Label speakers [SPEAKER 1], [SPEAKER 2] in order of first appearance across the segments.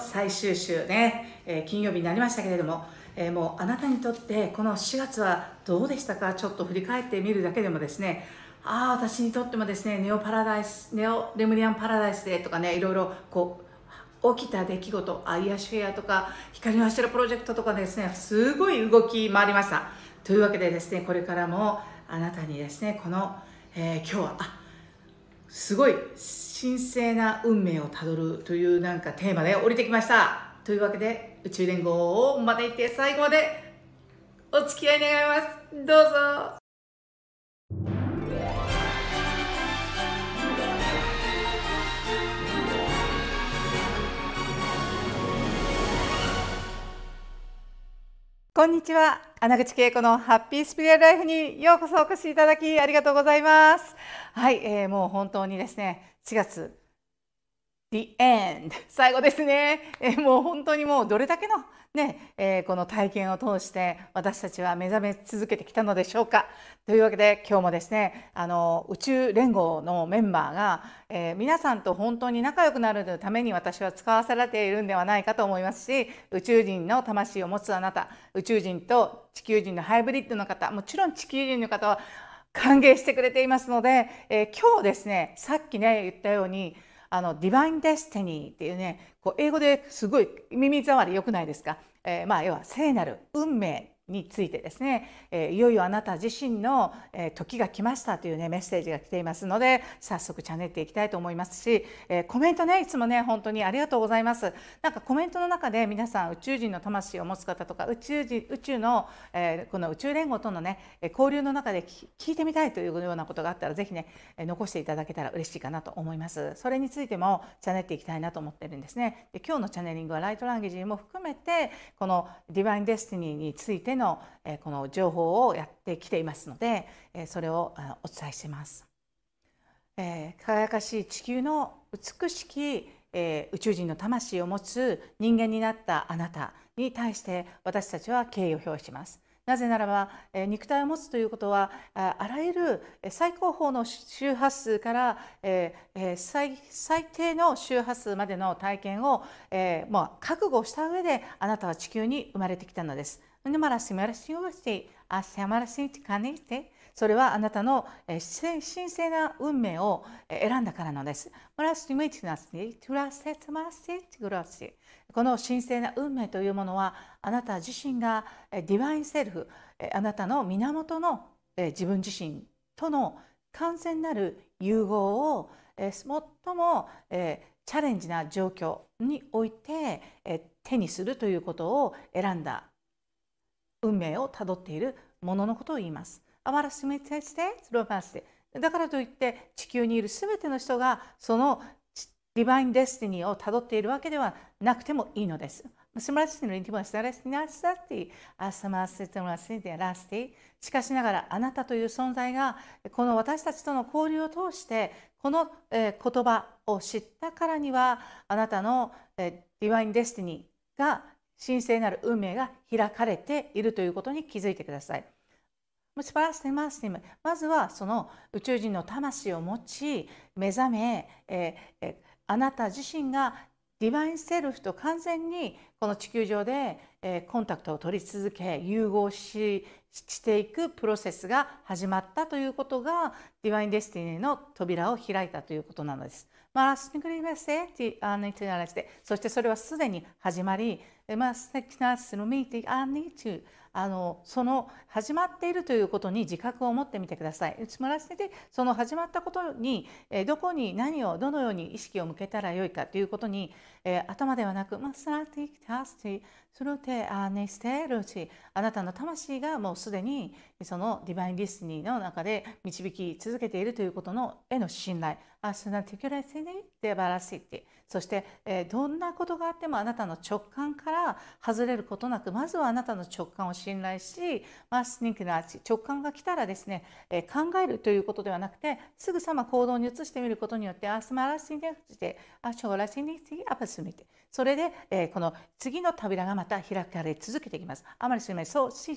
[SPEAKER 1] 最終週ね、えー、金曜日になりましたけれども、えー、もうあなたにとってこの4月はどうでしたかちょっと振り返ってみるだけでもですねああ私にとってもですねネオパラダイスネオレムリアンパラダイスでとかねいろいろこう起きた出来事アイアシュェアとか光の柱プロジェクトとかですねすごい動き回りましたというわけでですねこれからもあなたにですねこの、えー、今日はあすごい神聖な運命をたどるというなんかテーマで降りてきましたというわけで宇宙連合をまで行って最後までお付き合い願いますどうぞこんにちは穴口恵子のハッピースピリアルライフにようこそお越しいただきありがとうございますはい、えー、もう本当にですね4月 The end 最後ですね、えー、もう本当にもうどれだけのねえー、この体験を通して私たちは目覚め続けてきたのでしょうかというわけで今日もですねあの宇宙連合のメンバーが、えー、皆さんと本当に仲良くなるために私は使わされているんではないかと思いますし宇宙人の魂を持つあなた宇宙人と地球人のハイブリッドの方もちろん地球人の方は歓迎してくれていますので、えー、今日ですねさっきね言ったようにあのディバイン・デスティニーっていうねこう英語ですごい耳障り良くないですか、えー、まあ要は聖なる運命についてですね、えいよいよあなた自身の、え時が来ましたというねメッセージが来ていますので早速チャンネルていきたいと思いますし、えコメントねいつもね本当にありがとうございますなんかコメントの中で皆さん宇宙人の魂を持つ方とか宇宙人宇宙の、えこの宇宙連合とのね交流の中で聞いてみたいというようなことがあったらぜひね残していただけたら嬉しいかなと思いますそれについてもチャンネルていきたいなと思ってるんですねで今日のチャネルリングはライトランゲージも含めてこのディバインデスティニーについてのこの情報をやってきていますのでそれをお伝えしています。輝かしい地球の美しき宇宙人の魂を持つ人間になったあなたに対して私たちは敬意を表します。なぜならば肉体を持つということはあらゆる最高峰の周波数から最低の周波数までの体験をもう覚悟した上であなたは地球に生まれてきたのです。をしてねてそれはあなたの神聖な運命を選んだからのです。この神聖な運命というものはあなた自身がディバインセルフあなたの源の自分自身との完全なる融合を最もチャレンジな状況において手にするということを選んだ運命をたどっているもののことを言います。だからといって地球にいる全ての人がそのディバイン・デスティニーをたどっているわけではなくてもいいのです。しかしながらあなたという存在がこの私たちとの交流を通してこの言葉を知ったからにはあなたのディバイン・デスティニーが神聖なる運命が開かれているということに気づいてください。まずはその宇宙人の魂を持ち目覚め、えー、あなた自身がディバインセルフと完全にこの地球上でコンタクトを取り続け融合ししていくプロセスが始まったということがディバインデスティニーの扉を開いたということなのです。まあ、そしてそれはすでに始まり、まあ、スのミティあのその始まっているということに自覚を持ってみてください。らせてその始まったことにどこに何をどのように意識を向けたらよいかということに、えー、頭ではなく、あ、スラティキタスティ、それを手あうち、あなたの魂がもうすすでにそのディバイン・ディスニーの中で導き続けているということのへの信頼あそんな手許らせねってばらしいってそして、えー、どんなことがあってもあなたの直感から外れることなくまずはあなたの直感を信頼しマスニンクのア直感が来たらですね、えー、考えるということではなくてすぐさま行動に移してみることによってあすまらしいねってあしょらしいねってアパスミてそれで、えー、この次の扉がまた開かれ続けていきます。あまりすみませんそうし、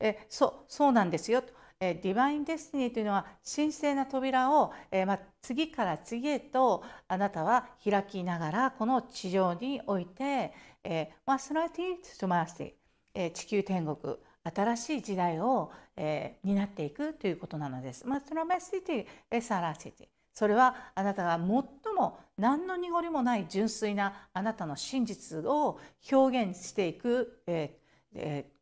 [SPEAKER 1] えー、そうそうなんですよとディバイン・デスティニーというのは神聖な扉を、えま次から次へとあなたは開きながらこの地上において、えマスラティ・スマーシー、地球天国新しい時代を、え担っていくということなのです。マスラメシティ・サラシティそれはあなたが最も何の濁りもない純粋なあなたの真実を表現していく、えーえー、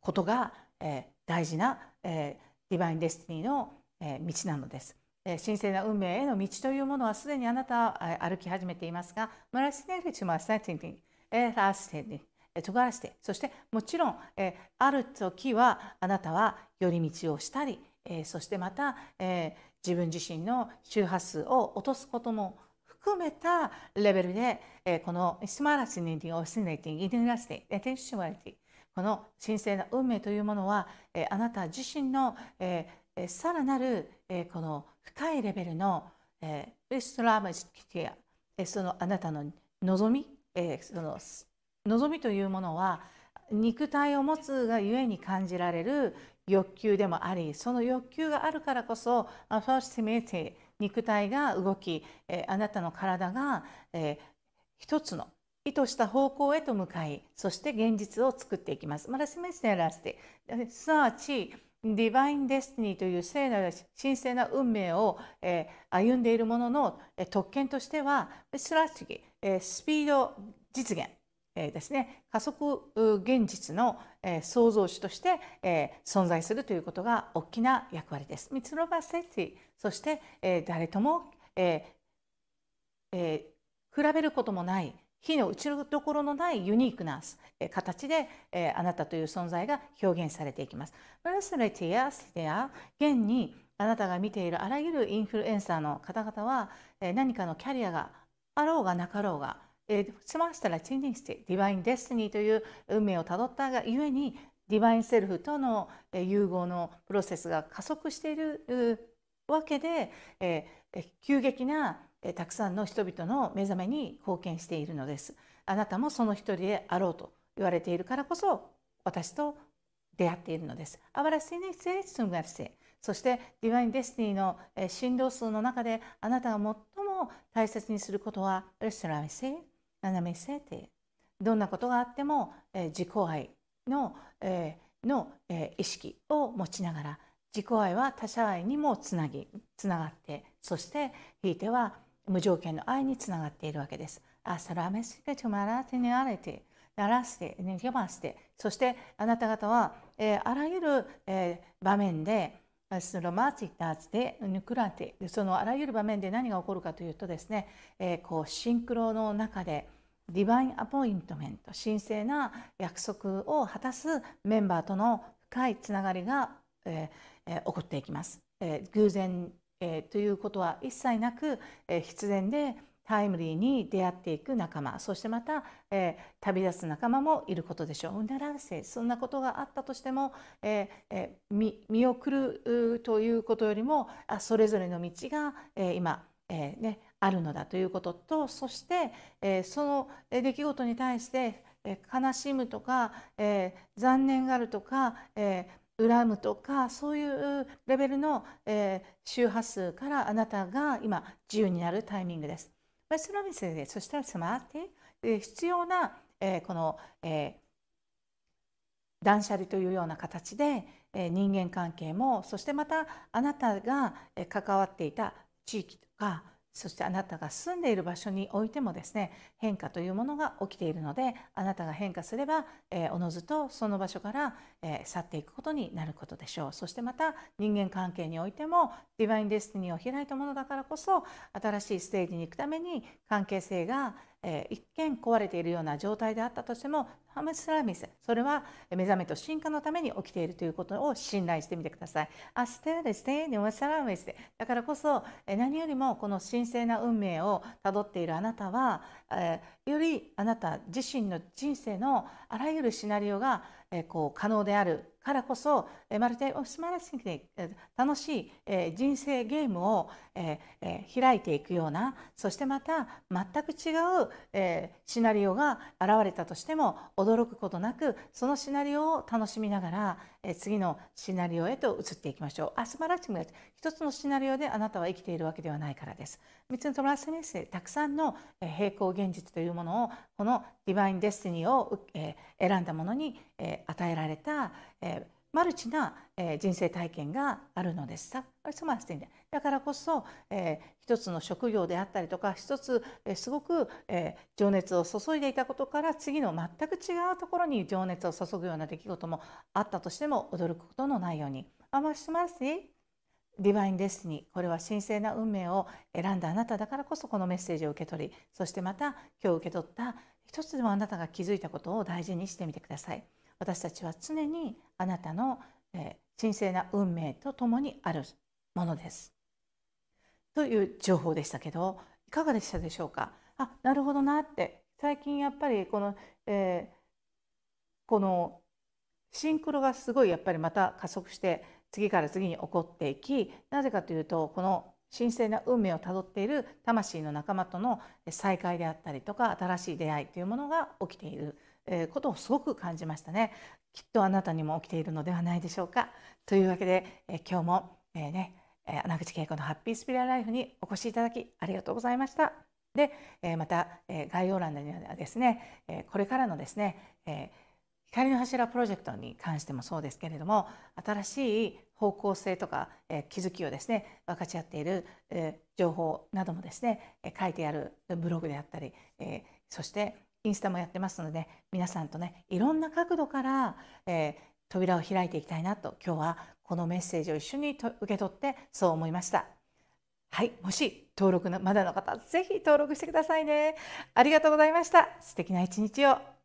[SPEAKER 1] ことが、えー、大事な、えー、ディバイン・デスティニーの道なのです。神聖な運命への道というものはすでにあなたは歩き始めていますが、マラスネルチマスティエラステそしてもちろん、ある時はあなたは寄り道をしたり、そしてまた、自分自身の周波数を落とすことも含めたレベルで、この「スマラスネディオスネティングイティンラスティエテンシュマリティ」この神聖な運命というものは、えあなた自身の、えー、さらなる、えこの深いレベルの、えー、ストラーマジティア、えそのあなたの望み、えその望みというものは肉体を持つがゆえに感じられる欲求でもありその欲求があるからこそアファシメティ肉体が動き、えあなたの体が、えー、一つの意図した方向へと向かい、そして現実を作っていきます。まだ示してらして、すなわち、ディバイン・デスティニーという聖なる神聖な運命を、えー、歩んでいるものの、えー、特権としてはすなわち、えー、スピード実現、えー、ですね加速現実の、えー、創造主として、えー、存在するということが大きな役割です。ミツロバ・セティそして、えー、誰とも、えーえー、比べることもない火の打ちどころのないユニークな形であなたという存在が表現されていきます。パーソナティやステア現にあなたが見ているあらゆるインフルエンサーの方々は何かのキャリアがあろうがなかろうがスマスタラ・チンニンティ、ディバイン・デスティニーという運命をたどったがゆえにディバイン・セルフとの融合のプロセスが加速しているわけで急激なたくさんの人々の目覚めに貢献しているのですあなたもその一人であろうと言われているからこそ私と出会っているのですあばらしにせつんがるせそしてディバインデスティの振動数の中であなたが最も大切にすることはレストラン性斜め性てどんなことがあっても自己愛のの意識を持ちながら自己愛は他者愛にもつなぎつながってそしてひいては無条件の愛につながっているわけです。Hasta la música llamará t 鳴らして、逃げそしてあなた方は、えー、あらゆる、えー、場面で、そのマーチッターズでヌクラテそのあらゆる場面で何が起こるかというとですね、えー、こうシンクロの中でディバインアポイントメント神聖な約束を果たすメンバーとの深いつながりが、えーえー、起こっていきます、えー、偶然えー、ということは一切なく、えー、必然でタイムリーに出会っていく仲間そしてまた、えー、旅立つ仲間もいることでしょう。うならせそんなことがあったとしても、ええ見見送るということよりもあそれぞれの道が、え今、えね、あるのだということとそして、えその出来事に対して、え悲しむとか、え残念があるとか、えー恨むとかそういうレベルの、えー、周波数からあなたが今自由になるタイミングです。まその見でそしたらスマーティで必要な、えー、この、えー、断捨離というような形で、え人間関係もそしてまたあなたが関わっていた地域とかそしてあなたが住んでいる場所においてもですね変化というものが起きているのであなたが変化すれば、えー、おのずとその場所から、えー、去っていくことになることでしょうそしてまた人間関係においてもディバインデスティニーを開いたものだからこそ新しいステージに行くために関係性が、えー、一見壊れているような状態であったとしてもハムスラミスそれは目覚めと進化のために起きているということを信頼してみてください。アステでステイネムスラミスだからこそ何よりもこの神聖な運命をたどっているあなたは、えー、よりあなた自身の人生のあらゆるシナリオが、えー、こう可能であるからこそまるで素晴らしい楽しい人生ゲームを開いていくようなそしてまた全く違うシナリオが現れたとしても驚くことなくそのシナリオを楽しみながら次のシナリオへと移っていきましょう。あ素晴らしい一つのシナリオであなたは生きているわけではないからです。三つのトラスメッセたくさんの平行現実というものをこのディバインデスティニーを選んだものに与えられたマルチな、えー、人生体験があるのですさだからこそ、えー、一つの職業であったりとか一つ、えー、すごく、えー、情熱を注いでいたことから次の全く違うところに情熱を注ぐような出来事もあったとしても驚くことのないように。あましますねディバインデステニーこれは神聖な運命を選んだあなただからこそこのメッセージを受け取りそしてまた今日受け取った一つでもあなたが気づいたことを大事にしてみてください。私たちは常にあなたの、えー、神聖な運命とともにあるものです。という情報でしたけどいかがでしたでしょうかあなるほどなって最近やっぱりこの、えー、このシンクロがすごいやっぱりまた加速して次から次に起こっていきなぜかというとこの神聖な運命をたどっている魂の仲間との再会であったりとか新しい出会いというものが起きているえー、ことをすごく感じましたねきっとあなたにも起きているのではないでしょうかというわけで、えー、今日も、えー、ねえ穴口恵子のハッピースピリラライフにお越しいただきありがとうございましたで、えまた、え概要欄にはですね、えこれからのですね、え光の柱プロジェクトに関してもそうですけれども新しい方向性とか、え気づきをですね分かち合っている、え情報などもですね、え書いてあるブログであったり、えそしてインスタもやってますので皆さんとねいろんな角度から、えー、扉を開いていきたいなと今日はこのメッセージを一緒にと受け取ってそう思いました。はい、もし登録のまだの方、ぜひ登録してくださいね。ありがとうございました。素敵な一日を。